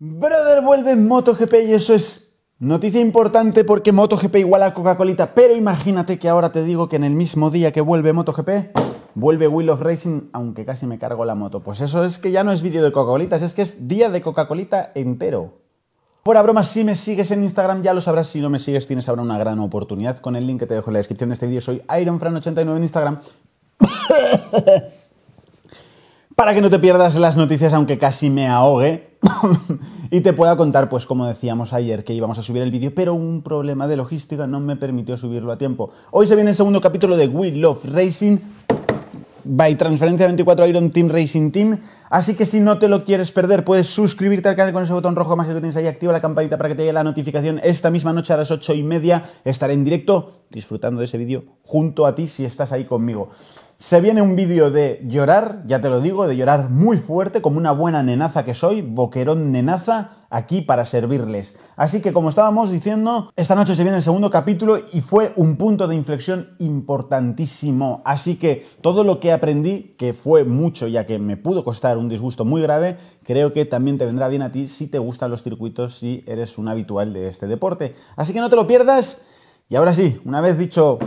Brother, vuelve MotoGP y eso es noticia importante porque MotoGP igual a Coca-Colita. Pero imagínate que ahora te digo que en el mismo día que vuelve MotoGP, vuelve Wheel of Racing, aunque casi me cargo la moto. Pues eso es que ya no es vídeo de Coca-Colitas, es que es día de Coca-Colita entero. Por broma, si me sigues en Instagram ya lo sabrás, si no me sigues tienes ahora una gran oportunidad con el link que te dejo en la descripción de este vídeo. Soy IronFran89 en Instagram. Para que no te pierdas las noticias, aunque casi me ahogue, y te pueda contar, pues como decíamos ayer, que íbamos a subir el vídeo, pero un problema de logística no me permitió subirlo a tiempo. Hoy se viene el segundo capítulo de We Love Racing by Transferencia 24 Iron Team Racing Team. Así que si no te lo quieres perder, puedes suscribirte al canal con ese botón rojo más que tienes ahí, activa la campanita para que te llegue la notificación. Esta misma noche a las 8 y media estaré en directo disfrutando de ese vídeo junto a ti si estás ahí conmigo. Se viene un vídeo de llorar, ya te lo digo, de llorar muy fuerte, como una buena nenaza que soy, boquerón nenaza, aquí para servirles. Así que como estábamos diciendo, esta noche se viene el segundo capítulo y fue un punto de inflexión importantísimo. Así que todo lo que aprendí, que fue mucho ya que me pudo costar un disgusto muy grave, creo que también te vendrá bien a ti si te gustan los circuitos, si eres un habitual de este deporte. Así que no te lo pierdas. Y ahora sí, una vez dicho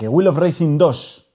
que Wheel of Racing 2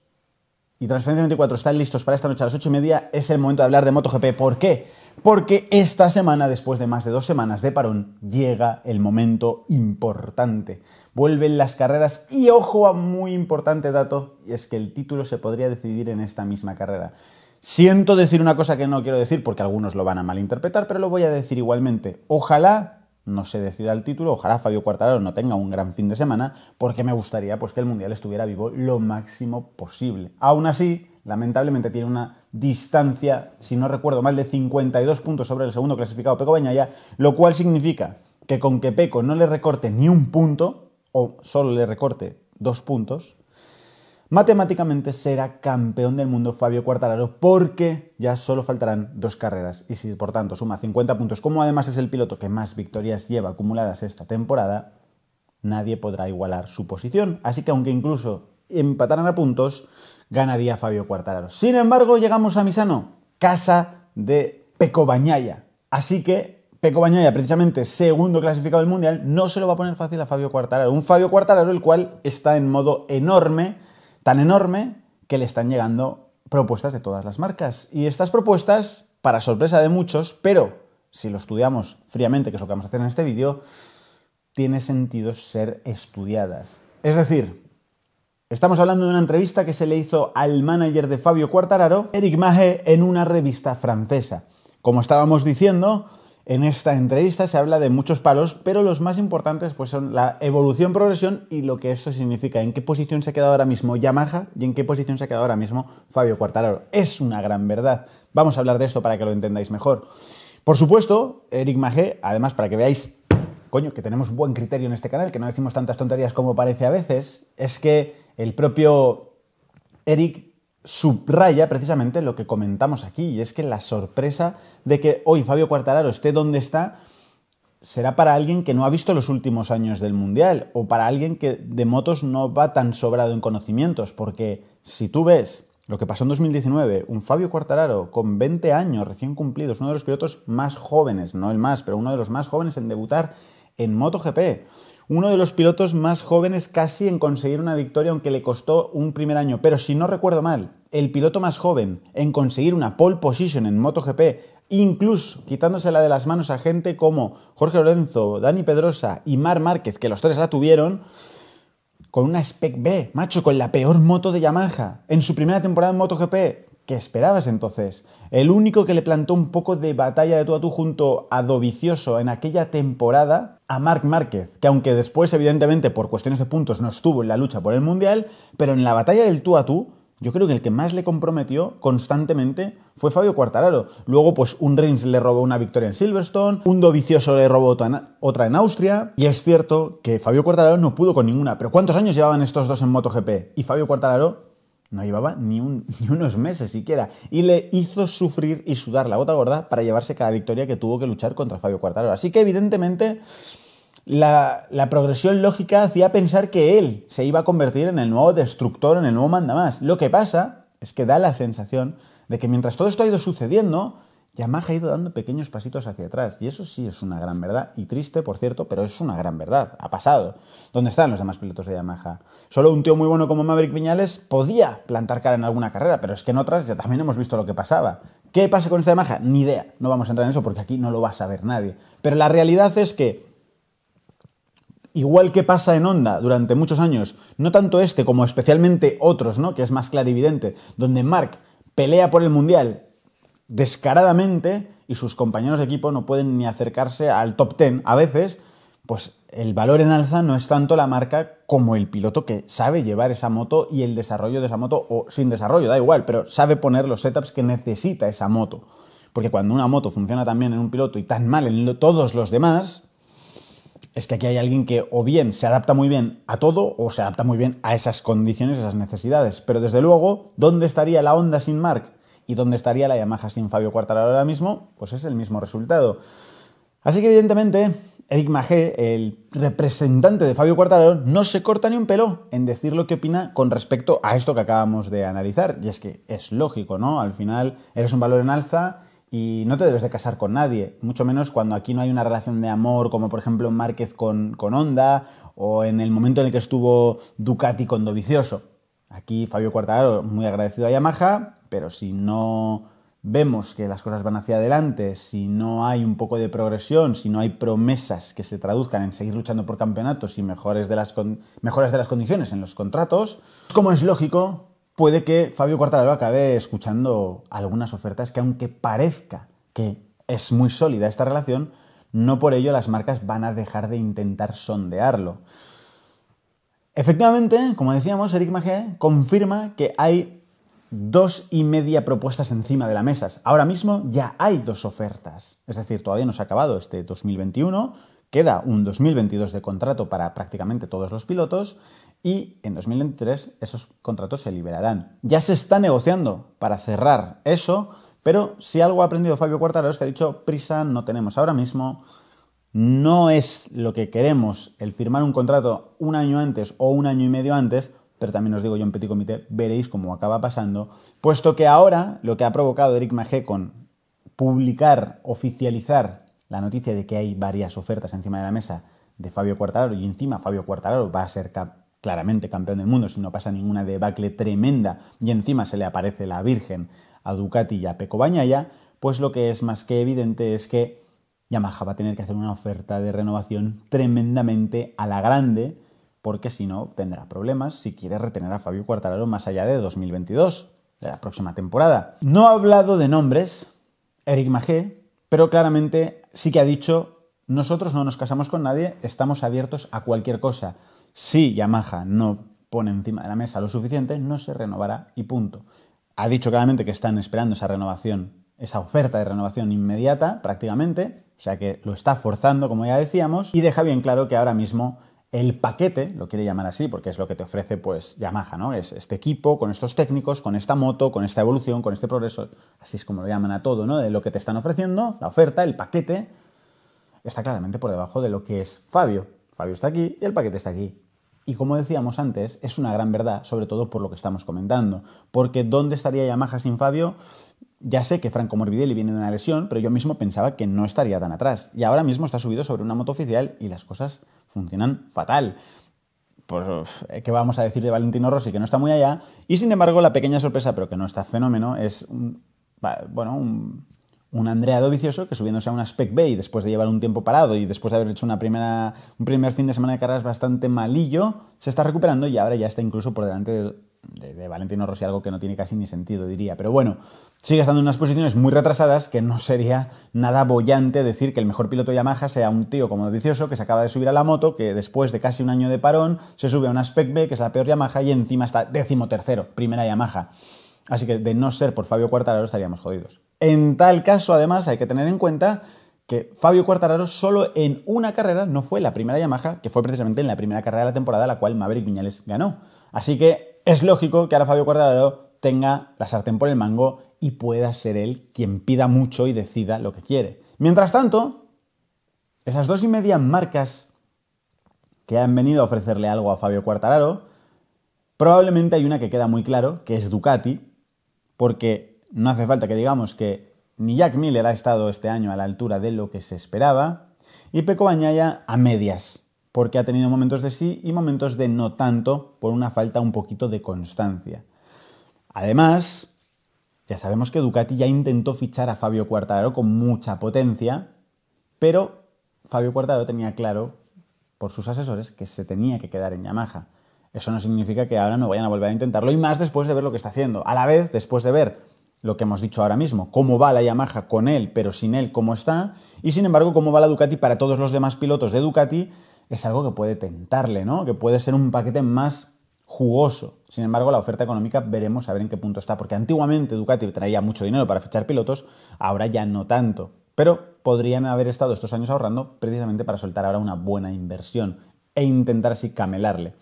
y Transferencia 24 están listos para esta noche a las 8 y media, es el momento de hablar de MotoGP. ¿Por qué? Porque esta semana, después de más de dos semanas de parón, llega el momento importante. Vuelven las carreras y ojo a muy importante dato, y es que el título se podría decidir en esta misma carrera. Siento decir una cosa que no quiero decir porque algunos lo van a malinterpretar, pero lo voy a decir igualmente. Ojalá no se decida el título, ojalá Fabio Cuartararo no tenga un gran fin de semana, porque me gustaría pues, que el Mundial estuviera vivo lo máximo posible. Aún así, lamentablemente tiene una distancia, si no recuerdo mal, de 52 puntos sobre el segundo clasificado Peco Bañaya, lo cual significa que con que Peco no le recorte ni un punto, o solo le recorte dos puntos, Matemáticamente será campeón del mundo Fabio Quartararo porque ya solo faltarán dos carreras y si por tanto suma 50 puntos, como además es el piloto que más victorias lleva acumuladas esta temporada, nadie podrá igualar su posición. Así que aunque incluso empataran a puntos, ganaría Fabio Quartararo. Sin embargo, llegamos a Misano, casa de Peco Bañaya. Así que Peco Bañaya, precisamente segundo clasificado del Mundial, no se lo va a poner fácil a Fabio Quartararo. Un Fabio Quartararo el cual está en modo enorme tan enorme que le están llegando propuestas de todas las marcas. Y estas propuestas, para sorpresa de muchos, pero si lo estudiamos fríamente, que es lo que vamos a hacer en este vídeo, tiene sentido ser estudiadas. Es decir, estamos hablando de una entrevista que se le hizo al manager de Fabio Quartararo, Eric Magé, en una revista francesa. Como estábamos diciendo, en esta entrevista se habla de muchos palos, pero los más importantes pues, son la evolución, progresión y lo que esto significa. ¿En qué posición se ha quedado ahora mismo Yamaha y en qué posición se ha quedado ahora mismo Fabio Quartararo? Es una gran verdad. Vamos a hablar de esto para que lo entendáis mejor. Por supuesto, Eric Magé, además para que veáis, coño, que tenemos un buen criterio en este canal, que no decimos tantas tonterías como parece a veces, es que el propio Eric subraya precisamente lo que comentamos aquí, y es que la sorpresa de que hoy Fabio Quartararo esté donde está será para alguien que no ha visto los últimos años del Mundial, o para alguien que de motos no va tan sobrado en conocimientos, porque si tú ves lo que pasó en 2019, un Fabio Quartararo con 20 años recién cumplidos, uno de los pilotos más jóvenes, no el más, pero uno de los más jóvenes en debutar en MotoGP, uno de los pilotos más jóvenes casi en conseguir una victoria, aunque le costó un primer año. Pero si no recuerdo mal, el piloto más joven en conseguir una pole position en MotoGP, incluso quitándosela de las manos a gente como Jorge Lorenzo, Dani Pedrosa y Mar Márquez, que los tres la tuvieron, con una Spec B, macho, con la peor moto de Yamaha, en su primera temporada en MotoGP. ¿Qué esperabas entonces? El único que le plantó un poco de batalla de tú a tú junto a Dovicioso en aquella temporada a Marc Márquez, que aunque después, evidentemente, por cuestiones de puntos, no estuvo en la lucha por el Mundial, pero en la batalla del tú a tú, yo creo que el que más le comprometió constantemente fue Fabio Quartararo. Luego, pues un Reigns le robó una victoria en Silverstone, un Dovicioso le robó otra en Austria, y es cierto que Fabio Quartararo no pudo con ninguna. Pero ¿cuántos años llevaban estos dos en MotoGP? Y Fabio Quartararo no llevaba ni, unos meses siquiera, y le hizo sufrir y sudar la bota gorda para llevarse cada victoria que tuvo que luchar contra Fabio Quartararo. Así que evidentemente la, la progresión lógica hacía pensar que él se iba a convertir en el nuevo destructor, en el nuevo mandamás. Lo que pasa es que da la sensación de que mientras todo esto ha ido sucediendo, Yamaha ha ido dando pequeños pasitos hacia atrás, y eso sí es una gran verdad, y triste, por cierto, pero es una gran verdad, ha pasado. ¿Dónde están los demás pilotos de Yamaha? Solo un tío muy bueno como Maverick Viñales podía plantar cara en alguna carrera, pero es que en otras ya también hemos visto lo que pasaba. ¿Qué pasa con esta Yamaha? Ni idea, no vamos a entrar en eso porque aquí no lo va a saber nadie. Pero la realidad es que igual que pasa en Honda durante muchos años, no tanto este como especialmente otros, ¿no? que es más clarividente, donde Mark pelea por el mundial descaradamente y sus compañeros de equipo no pueden ni acercarse al top 10 a veces, pues el valor en alza no es tanto la marca como el piloto que sabe llevar esa moto y el desarrollo de esa moto, o sin desarrollo, da igual, pero sabe poner los setups que necesita esa moto. Porque cuando una moto funciona tan bien en un piloto y tan mal en todos los demás, es que aquí hay alguien que o bien se adapta muy bien a todo o se adapta muy bien a esas condiciones, esas necesidades. Pero desde luego, ¿dónde estaría la Honda sin Mark? ¿Y dónde estaría la Yamaha sin Fabio Quartararo ahora mismo? Pues es el mismo resultado. Así que evidentemente Eric Magé, el representante de Fabio Quartararo, no se corta ni un pelo en decir lo que opina con respecto a esto que acabamos de analizar. Y es que es lógico, ¿no? Al final eres un valor en alza y no te debes de casar con nadie, mucho menos cuando aquí no hay una relación de amor como por ejemplo Márquez con, Honda o en el momento en el que estuvo Ducati con Dovicioso. Aquí Fabio Quartararo, muy agradecido a Yamaha, pero si no vemos que las cosas van hacia adelante, si no hay un poco de progresión, si no hay promesas que se traduzcan en seguir luchando por campeonatos y mejores de las mejoras de las condiciones en los contratos, como es lógico, puede que Fabio Quartararo acabe escuchando algunas ofertas que aunque parezca que es muy sólida esta relación, no por ello las marcas van a dejar de intentar sondearlo. Efectivamente, como decíamos, Eric Magé confirma que hay dos y media propuestas encima de la mesa. Ahora mismo ya hay dos ofertas. Es decir, todavía no se ha acabado este 2021. Queda un 2022 de contrato para prácticamente todos los pilotos y en 2023 esos contratos se liberarán. Ya se está negociando para cerrar eso, pero si algo ha aprendido Fabio Quartararo es que ha dicho prisa no tenemos ahora mismo, no es lo que queremos el firmar un contrato un año antes o un año y medio antes también os digo yo en Petit Comité, veréis cómo acaba pasando, puesto que ahora lo que ha provocado Eric Magé con publicar, oficializar la noticia de que hay varias ofertas encima de la mesa de Fabio Cuartararo y encima Fabio Cuartararo va a ser claramente campeón del mundo si no pasa ninguna debacle tremenda y encima se le aparece la Virgen a Ducati y a Peco pues lo que es más que evidente es que Yamaha va a tener que hacer una oferta de renovación tremendamente a la grande porque si no tendrá problemas si quiere retener a Fabio Cuartararo más allá de 2022, de la próxima temporada. No ha hablado de nombres, Eric Magé, pero claramente sí que ha dicho, nosotros no nos casamos con nadie, estamos abiertos a cualquier cosa. Si Yamaha no pone encima de la mesa lo suficiente, no se renovará y punto. Ha dicho claramente que están esperando esa renovación, esa oferta de renovación inmediata prácticamente, o sea que lo está forzando, como ya decíamos, y deja bien claro que ahora mismo el paquete, lo quiere llamar así porque es lo que te ofrece pues Yamaha, ¿no? Es este equipo con estos técnicos, con esta moto, con esta evolución, con este progreso, así es como lo llaman a todo, ¿no? De lo que te están ofreciendo, la oferta, el paquete, está claramente por debajo de lo que es Fabio. Fabio está aquí y el paquete está aquí. Y como decíamos antes, es una gran verdad, sobre todo por lo que estamos comentando. Porque ¿dónde estaría Yamaha sin Fabio? Ya sé que Franco Morbidelli viene de una lesión, pero yo mismo pensaba que no estaría tan atrás. Y ahora mismo está subido sobre una moto oficial y las cosas funcionan fatal. Pues, ¿qué vamos a decir de Valentino Rossi? Que no está muy allá. Y sin embargo, la pequeña sorpresa, pero que no está fenómeno, es un, bueno, un, un Andrea Dovicioso que subiéndose a una Spec y después de llevar un tiempo parado y después de haber hecho una primera, un primer fin de semana de carreras bastante malillo, se está recuperando y ahora ya está incluso por delante de, Valentino Rossi, algo que no tiene casi ni sentido, diría. Pero bueno, sigue estando en unas posiciones muy retrasadas que no sería nada bollante decir que el mejor piloto de Yamaha sea un tío como Dovicioso que se acaba de subir a la moto, que después de casi un año de parón se sube a una Spec B, que es la peor Yamaha, y encima está décimo tercero, primera Yamaha. Así que de no ser por Fabio Cuartararo estaríamos jodidos. En tal caso, además, hay que tener en cuenta que Fabio Cuartararo solo en una carrera no fue la primera Yamaha, que fue precisamente en la primera carrera de la temporada la cual Maverick Viñales ganó. Así que es lógico que ahora Fabio Cuartararo tenga la sartén por el mango y pueda ser él quien pida mucho y decida lo que quiere. Mientras tanto, esas dos y media marcas que han venido a ofrecerle algo a Fabio Cuartararo, probablemente hay una que queda muy claro, que es Ducati, porque no hace falta que digamos que ni Jack Miller ha estado este año a la altura de lo que se esperaba, y Peco Bañaya a medias, porque ha tenido momentos de sí y momentos de no tanto por una falta un poquito de constancia. Además, ya sabemos que Ducati ya intentó fichar a Fabio Quartararo con mucha potencia, pero Fabio Quartararo tenía claro por sus asesores que se tenía que quedar en Yamaha. Eso no significa que ahora no vayan a volver a intentarlo y más después de ver lo que está haciendo. A la vez, después de ver lo que hemos dicho ahora mismo, cómo va la Yamaha con él, pero sin él, cómo está, y sin embargo, cómo va la Ducati para todos los demás pilotos de Ducati, es algo que puede tentarle, ¿no? Que puede ser un paquete más jugoso. Sin embargo, la oferta económica veremos a ver en qué punto está, porque antiguamente Ducati traía mucho dinero para fichar pilotos, ahora ya no tanto. Pero podrían haber estado estos años ahorrando precisamente para soltar ahora una buena inversión e intentar así camelarle.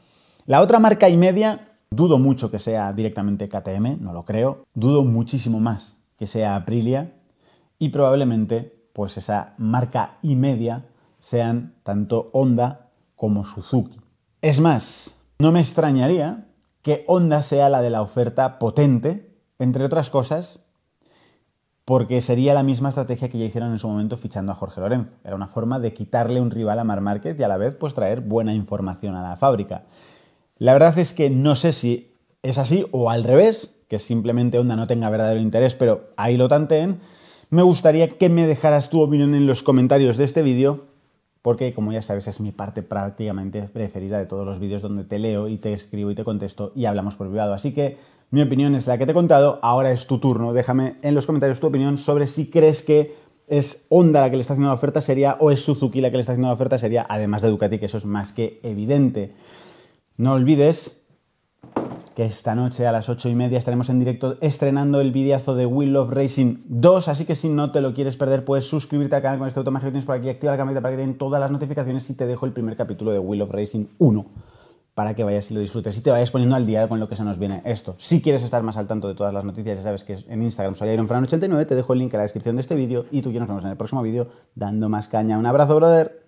La otra marca y media Dudo mucho que sea directamente KTM, no lo creo. Dudo muchísimo más que sea Aprilia y probablemente pues esa marca y media sean tanto Honda como Suzuki. Es más, no me extrañaría que Honda sea la de la oferta potente, entre otras cosas, porque sería la misma estrategia que ya hicieron en su momento fichando a Jorge Lorenzo. Era una forma de quitarle un rival a Mar y a la vez pues traer buena información a la fábrica. La verdad es que no sé si es así o al revés, que simplemente Honda no tenga verdadero interés, pero ahí lo tanteen. Me gustaría que me dejaras tu opinión en los comentarios de este vídeo, porque como ya sabes es mi parte prácticamente preferida de todos los vídeos donde te leo y te escribo y te contesto y hablamos por privado. Así que mi opinión es la que te he contado, ahora es tu turno. Déjame en los comentarios tu opinión sobre si crees que es Honda la que le está haciendo la oferta seria o es Suzuki la que le está haciendo la oferta seria, además de Ducati, que eso es más que evidente. No olvides que esta noche a las 8 y media estaremos en directo estrenando el videazo de Wheel of Racing 2, así que si no te lo quieres perder, puedes suscribirte al canal con este automático que tienes por aquí, activa la campanita para que den todas las notificaciones y te dejo el primer capítulo de Wheel of Racing 1 para que vayas y lo disfrutes y te vayas poniendo al día con lo que se nos viene esto. Si quieres estar más al tanto de todas las noticias, ya sabes que en Instagram soy IronFran89, te dejo el link en la descripción de este vídeo y tú y yo nos vemos en el próximo vídeo dando más caña. Un abrazo, brother.